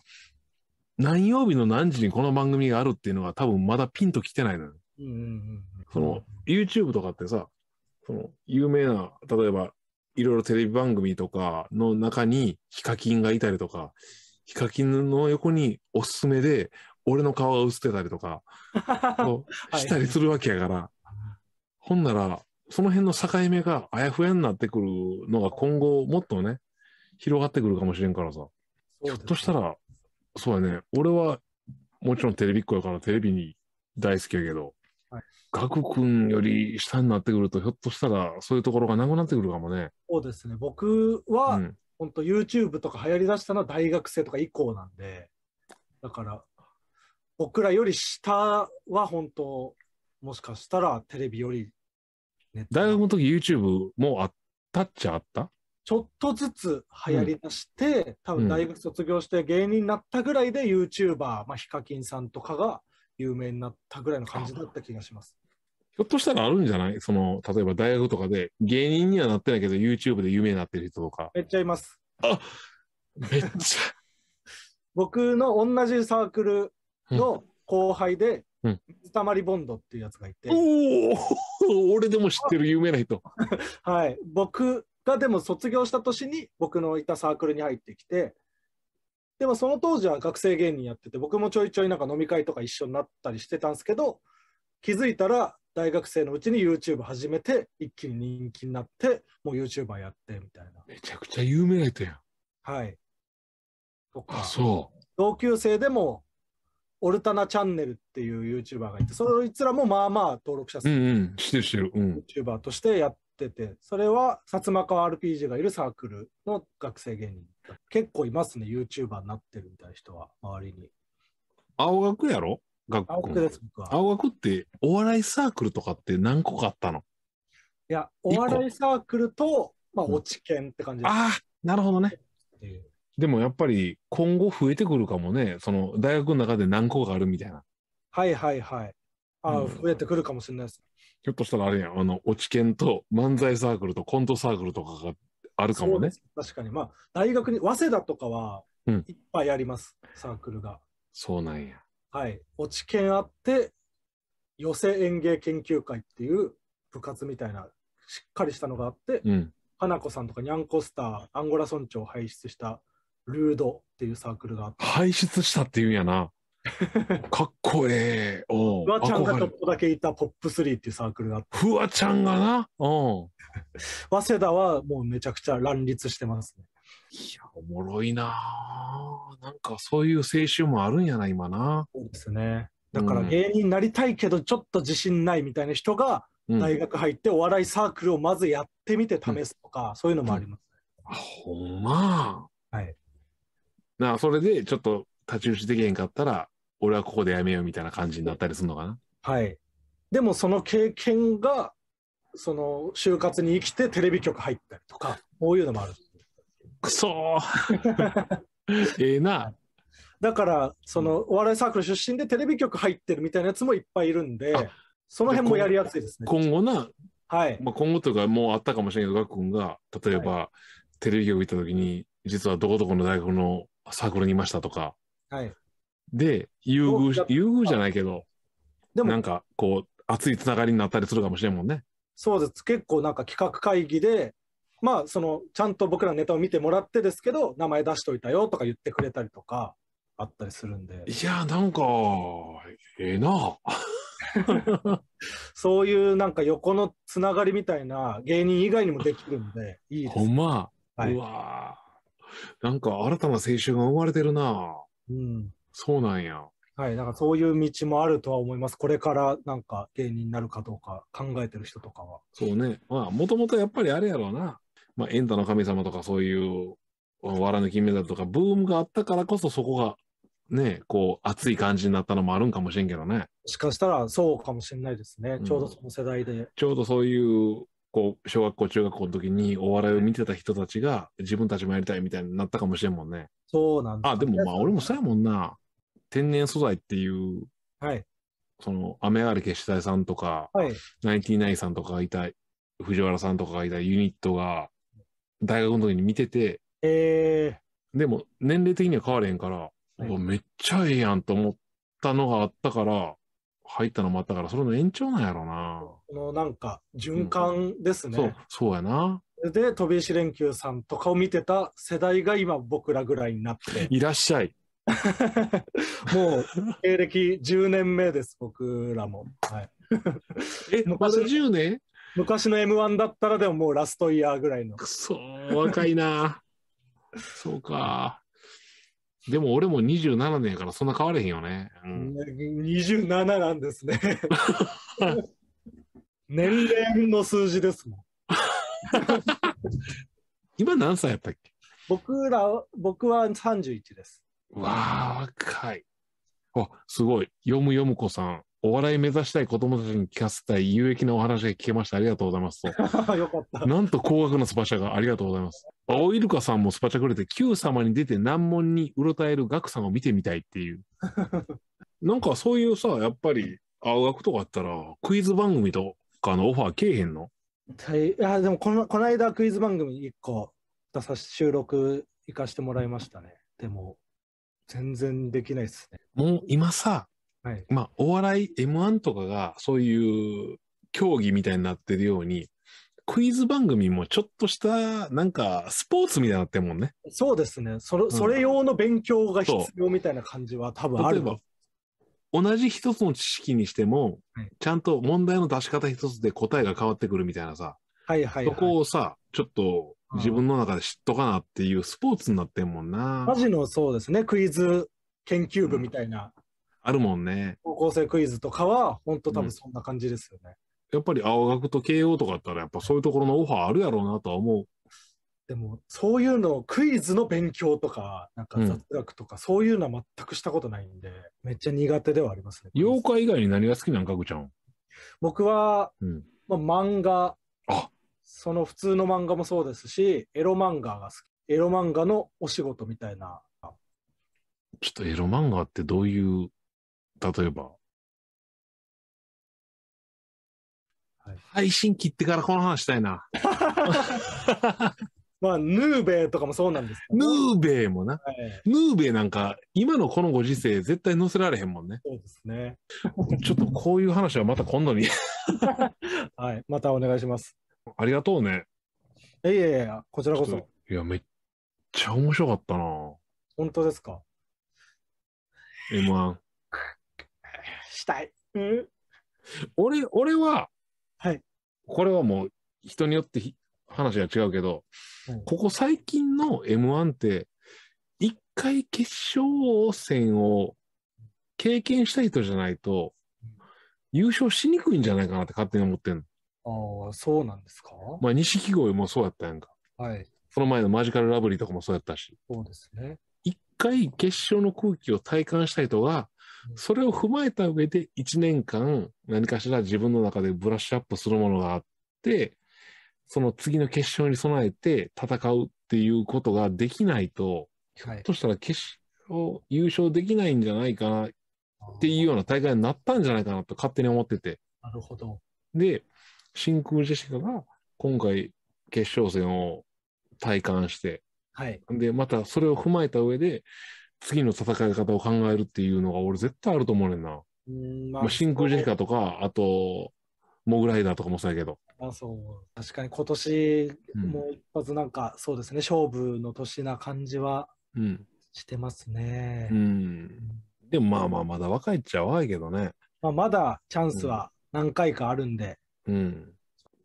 何曜日の何時にこの番組があるっていうのは多分まだピンときてないのよ。うんうんうん、その YouTube とかってさ、その有名な、例えばいろいろテレビ番組とかの中にヒカキンがいたりとか、ヒカキンの横におすすめで俺の顔が映ってたりとか、したりするわけやから、はい、ほんなら、その辺の境目があやふやになってくるのが今後もっとね、広がってくるかもしれんからさ。ひょっとしたら、そうやね、俺はもちろんテレビっ子やからテレビに大好きやけど、はい、ガク君より下になってくると、ひょっとしたらそういうところがなくなってくるかもね。そうですね。僕は、うん、本当 YouTube とか流行りだしたのは大学生とか以降なんで、だから僕らより下は本当、もしかしたらテレビより大学の時 YouTube もあったっちゃあったちょっとずつ流行りだして、うん、多分大学卒業して芸人になったぐらいで YouTuber、まあ、ヒカキンさんとかが有名になったぐらいの感じだった気がします。ひょっとしたらあるんじゃないその、例えば大学とかで芸人にはなってないけど YouTube で有名になってる人とか。めっちゃいます。あめっちゃ。僕の同じサークルの後輩で、水たまりボンドっていうやつがいて。おお俺でも知ってる有名な人。はい。僕がでも卒業した年に僕のいたサークルに入ってきて、でもその当時は学生芸人やってて、僕もちょいちょいなんか飲み会とか一緒になったりしてたんですけど、気づいたら大学生のうちに YouTube 始めて、一気に人気になって、もう YouTuber やってみたいな。めちゃくちゃ有名な人やん。はい。とか。そう。同級生でもオルタナチャンネルっていう YouTuber がいて、そいつらもまあまあ登録者数、うんうん、してるしてる、うん、YouTuber としてやってて、それは薩摩川 RPG がいるサークルの学生芸人。結構いますね、YouTuber になってるみたいな人は、周りに。青学やろ学校青学です、僕は。青学って、お笑いサークルとかって何個かあったのいや、お笑いサークルと、まあ、落ち券って感じです。ああ、なるほどね。っていうでもやっぱり今後増えてくるかもね、その大学の中で何校があるみたいな。はいはいはい。あ、うん、増えてくるかもしれないです。ひょっとしたらあれやん、あの、落ち研と漫才サークルとコントサークルとかがあるかもね。確かに。まあ、大学に、早稲田とかはいっぱいあります、うん、サークルが。そうなんや。はい。落ち研あって、寄せ園芸研究会っていう部活みたいな、しっかりしたのがあって、うん、花子さんとかニャンコスター、アンゴラ村長を輩出したルードっていうサークルがあって。排出したっていうんやな。かっこええ。フワちゃんがちょっとだけいたポップ3っていうサークルがあって。フワちゃんがな。うん。早稲田はもうめちゃくちゃ乱立してますね。いや、おもろいななんかそういう青春もあるんやな、今な。そうですね。だから芸人になりたいけど、ちょっと自信ないみたいな人が、大学入ってお笑いサークルをまずやってみて試すとか、うん、そういうのもあります、ね、あ、ほんま。はい。なそれでちょっと太刀打ちできへんかったら、俺はここでやめようみたいな感じになったりするのかな。はい。でもその経験が、その就活に生きてテレビ局入ったりとか、こういうのもある。くそ ええな。だから、そのお笑いサークル出身でテレビ局入ってるみたいなやつもいっぱいいるんで、その辺もやりやすいですね。今後な、はい。まあ今後というか、もうあったかもしれないけど、ガクが、例えば、はい、テレビ局行った時に、実はどこどこの大学のサークルにいましたとか。はい。で、優遇、優遇じゃないけど、でもなんかこう、熱いつながりになったりするかもしれんもんね。そうです。結構なんか企画会議で、まあ、その、ちゃんと僕らのネタを見てもらってですけど、名前出しといたよとか言ってくれたりとか、あったりするんで。いや、なんか、ええー、な。そういうなんか横のつながりみたいな芸人以外にもできるんで、いいです。ほんま。はい、うわなんか新たな青春が生まれてるなうん。そうなんや。はい、なんかそういう道もあるとは思います。これからなんか芸人になるかどうか考えてる人とかは。そうね。まあ、もともとやっぱりあれやろうな。まあ、エンタの神様とかそういう、わらぬ金メダルとか、ブームがあったからこそそこが、ね、こう、熱い感じになったのもあるんかもしれんけどね。しかしたらそうかもしれないですね。ちょうどその世代で。うん、ちょうどそういうこう、小学校、中学校の時にお笑いを見てた人たちが、自分たちもやりたいみたいになったかもしれんもんね。そうなんだ。あ、でもまあ、俺もそうやもんな。天然素材っていう、はい。その、雨上がり決死隊さんとか、はい。ナインティナインさんとかがいた、藤原さんとかがいたユニットが、大学の時に見てて、えー、でも、年齢的には変われへんから、はい、めっちゃええやんと思ったのがあったから、入ったのもあったから、それの延長なんやろうな。このなんか、循環ですね、うん、そう、そうやな。で、飛び石連休さんとかを見てた世代が今僕らぐらいになって。いらっしゃい。もう、経歴10年目です、僕らも。はい。え、昔、ま、10年昔の M1 だったらでももうラストイヤーぐらいの。くそ、若いな。そうか。でも俺も27年やからそんな変われへんよね。うん、27なんですね。年齢の数字ですもん。今何歳やったっけ僕ら、僕は31です。わー、若い。あ、すごい。読む読む子さん。お笑い目指したい子供たちに聞かせたい有益なお話が聞けました。ありがとうございますと。よかった。なんと高額なスパチャがありがとうございます。青イルカさんもスパチャくれて、Q 様に出て難問にうろたえるガクさんを見てみたいっていう。なんかそういうさ、やっぱり青学とかあったら、クイズ番組とかのオファーけえへんのいや、でもこの、この間クイズ番組1個出さし、収録行かしてもらいましたね。でも、全然できないっすね。もう今さ、はい、まあ、お笑い M1 とかがそういう競技みたいになってるように、クイズ番組もちょっとした、なんか、スポーツみたいになってるもんね。そうですね。それ、それ用の勉強が必要みたいな感じは多分ある。同じ一つの知識にしても、はい、ちゃんと問題の出し方一つで答えが変わってくるみたいなさ、はいはい、はい、そこをさ、ちょっと自分の中で知っとかなっていうスポーツになってんもんな。マジのそうですね、クイズ研究部みたいなあるもんね。高校生クイズとかは、本当多分そんな感じですよね。やっぱり青学と慶応とかあったら、やっぱそういうところのオファーあるやろうなとは思う。でも、そういうの、クイズの勉強とか、なんか雑学とか、そういうのは全くしたことないんで、めっちゃ苦手ではありますね。妖怪以外に何が好きなんかぐちゃん。僕は、うんまあ、漫画、あその普通の漫画もそうですし、エロ漫画が好き。エロ漫画のお仕事みたいな。ちょっとエロ漫画ってどういう例えば。はい、配信切ってからこの話したいな。まあ、ヌーベイとかもそうなんです、ね、ヌーベイもな、はい、ヌーベイなんか、今のこのご時世、絶対載せられへんもんね。そうですね。ちょっとこういう話はまた今度に はい、またお願いします。ありがとうね。いやいやいや、こちらこそ。いや、めっちゃ面白かったな。本当ですか ?M1。したい。うん、俺俺は、はい、これはもう人によって話が違うけど、うん、ここ最近の m 1って一回決勝戦を経験した人じゃないと優勝しにくいんじゃないかなって勝手に思ってんの。ああそうなんですかまあ錦鯉もそうやったやんか。はい。その前のマジカルラブリーとかもそうやったし。そうですね。一回決勝の空気を体感した人がそれを踏まえた上で1年間何かしら自分の中でブラッシュアップするものがあって、その次の決勝に備えて戦うっていうことができないと、ひょっとしたら決勝、優勝できないんじゃないかなっていうような大会になったんじゃないかなと勝手に思ってて。なるほど。で、真空ジェシカが今回決勝戦を体感して、はい、で、またそれを踏まえた上で、次の戦い方を考えるっていうのが俺絶対あると思うねんな。んまあ、まあ、真空ジェシカとか、あと、モグライダーとかもそうやけど。あそう確かに今年も一発なんか、うん、そうですね、勝負の年な感じはしてますね。うん。うん、でもまあまあ、まだ若いっちゃ若いけどね。まあ、まだチャンスは何回かあるんで。うん。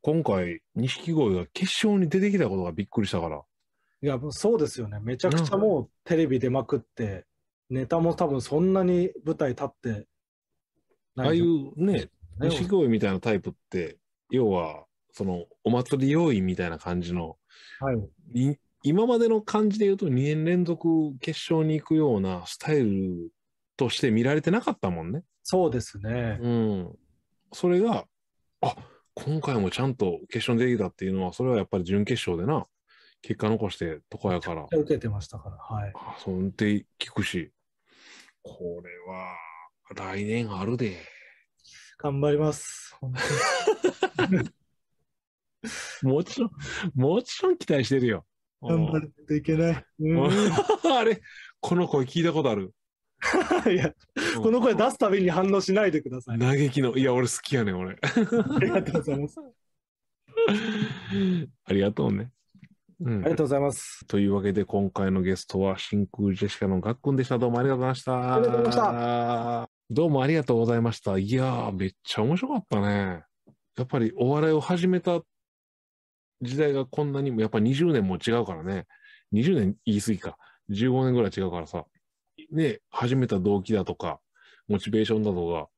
今回、錦鯉が決勝に出てきたことがびっくりしたから。いや、そうですよね。めちゃくちゃもうテレビ出まくって、ネタも多分そんなに舞台立ってああいうね、錦鯉みたいなタイプって、要は、その、お祭り用意みたいな感じの、はい、今までの感じで言うと2年連続決勝に行くようなスタイルとして見られてなかったもんね。そうですね。うん。それが、あ今回もちゃんと決勝にできたっていうのは、それはやっぱり準決勝でな、結果残してとかやから。受けてましたから、はい。尊そん聞くし、これは来年あるで。頑張ります。もちろん、もちろん期待してるよ。頑張るといけない。あれ、この声聞いたことある いや、この声出すたびに反応しないでください。嘆きの、いや、俺好きやねん、俺。ありがとうございます。ありがとうね。うん、ありがとうございます。というわけで、今回のゲストは、真空ジェシカのガックンでした。どうもありがとうございました。ありがとうございました。どうもありがとうございました。いやー、めっちゃ面白かったね。やっぱりお笑いを始めた時代がこんなにも、やっぱ20年も違うからね。20年言い過ぎか。15年ぐらい違うからさ。ね、始めた動機だとか、モチベーションだとか、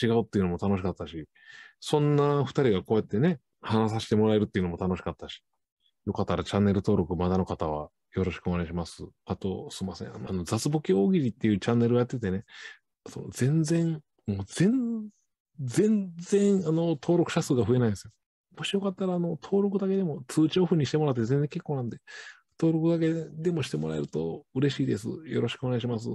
違うっていうのも楽しかったし、そんな二人がこうやってね、話させてもらえるっていうのも楽しかったし、よかったらチャンネル登録まだの方はよろしくお願いします。あと、すいません。あの、雑ボケ大喜利っていうチャンネルをやっててね、その全然、もう全、全然、あの、登録者数が増えないんですよ。もしよかったら、あの、登録だけでも通知オフにしてもらって全然結構なんで、登録だけでもしてもらえると嬉しいです。よろしくお願いします。